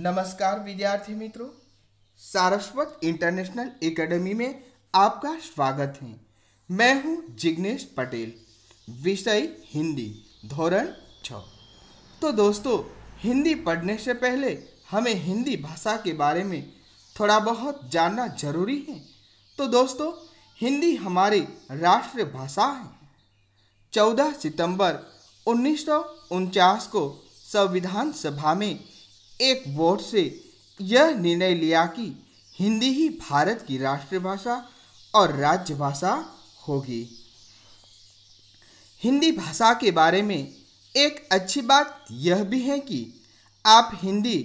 नमस्कार विद्यार्थी मित्रों सारस्वत इंटरनेशनल एकेडमी में आपका स्वागत है मैं हूं जिग्नेश पटेल विषय हिंदी धोरण छ तो दोस्तों हिंदी पढ़ने से पहले हमें हिंदी भाषा के बारे में थोड़ा बहुत जानना जरूरी है तो दोस्तों हिंदी हमारी राष्ट्रभाषा है चौदह सितंबर उन्नीस को संविधान सभा में एक वोट से यह निर्णय लिया कि हिंदी ही भारत की राष्ट्रभाषा और राज्य भाषा होगी हिंदी भाषा के बारे में एक अच्छी बात यह भी है कि आप हिंदी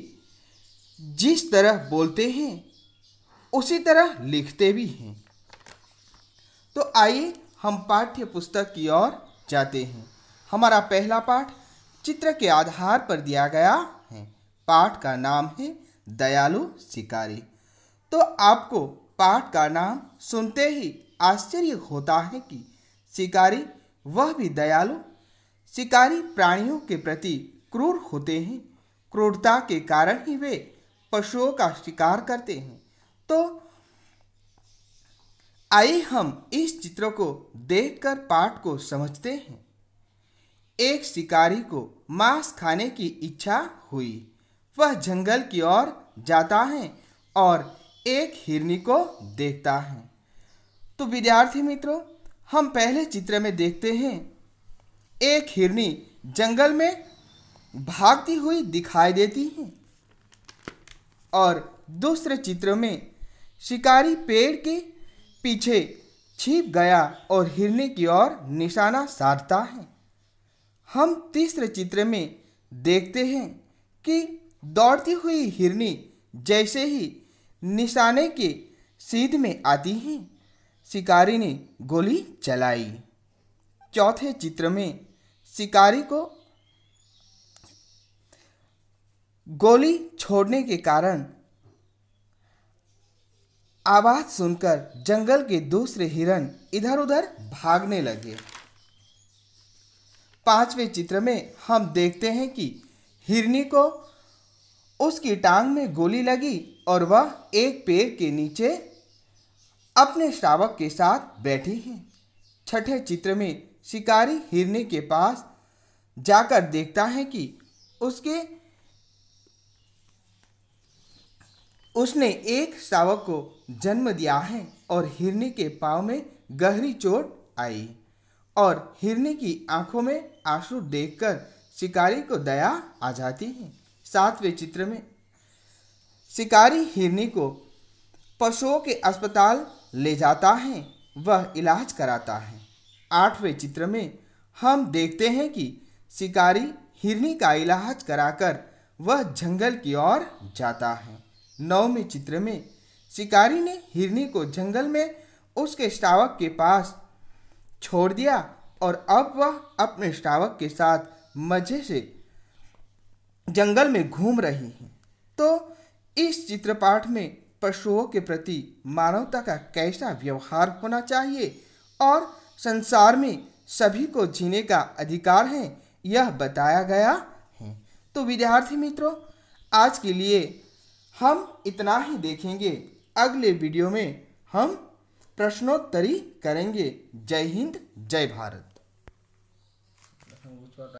जिस तरह बोलते हैं उसी तरह लिखते भी हैं तो आइए हम पाठ्य पुस्तक की ओर जाते हैं हमारा पहला पाठ चित्र के आधार पर दिया गया है पाठ का नाम है दयालु शिकारी तो आपको पाठ का नाम सुनते ही आश्चर्य होता है कि शिकारी वह भी दयालु शिकारी प्राणियों के प्रति क्रूर होते हैं क्रूरता के कारण ही वे पशुओं का शिकार करते हैं तो आइए हम इस चित्र को देखकर पाठ को समझते हैं एक शिकारी को मांस खाने की इच्छा हुई वह जंगल की ओर जाता है और एक हिरनी को देखता है तो विद्यार्थी मित्रों हम पहले चित्र में देखते हैं एक हिरनी जंगल में भागती हुई दिखाई देती है और दूसरे चित्र में शिकारी पेड़ के पीछे छिप गया और हिरनी की ओर निशाना साधता है हम तीसरे चित्र में देखते हैं कि दौड़ती हुई हिरनी जैसे ही निशाने के सीध में आती है शिकारी ने गोली चलाई चौथे चित्र में शिकारी को गोली छोड़ने के कारण आवाज सुनकर जंगल के दूसरे हिरन इधर उधर भागने लगे पांचवें चित्र में हम देखते हैं कि हिरनी को उसकी टांग में गोली लगी और वह एक पेड़ के नीचे अपने श्रावक के साथ बैठी है छठे चित्र में शिकारी हिरने के पास जाकर देखता है कि उसके उसने एक श्रावक को जन्म दिया है और हिरने के पाँव में गहरी चोट आई और हिरने की आंखों में आंसू देखकर शिकारी को दया आ जाती है सातवें चित्र में शिकारी हिरनी को पशुओं के अस्पताल ले जाता है वह इलाज कराता है आठवें चित्र में हम देखते हैं कि शिकारी हिरनी का इलाज कराकर वह जंगल की ओर जाता है नौवें चित्र में शिकारी ने हिरनी को जंगल में उसके श्रावक के पास छोड़ दिया और अब वह अपने श्रावक के साथ मज़े से जंगल में घूम रही हैं तो इस चित्रपाठ में पशुओं के प्रति मानवता का कैसा व्यवहार होना चाहिए और संसार में सभी को जीने का अधिकार है यह बताया गया है तो विद्यार्थी मित्रों आज के लिए हम इतना ही देखेंगे अगले वीडियो में हम प्रश्नोत्तरी करेंगे जय हिंद जय भारत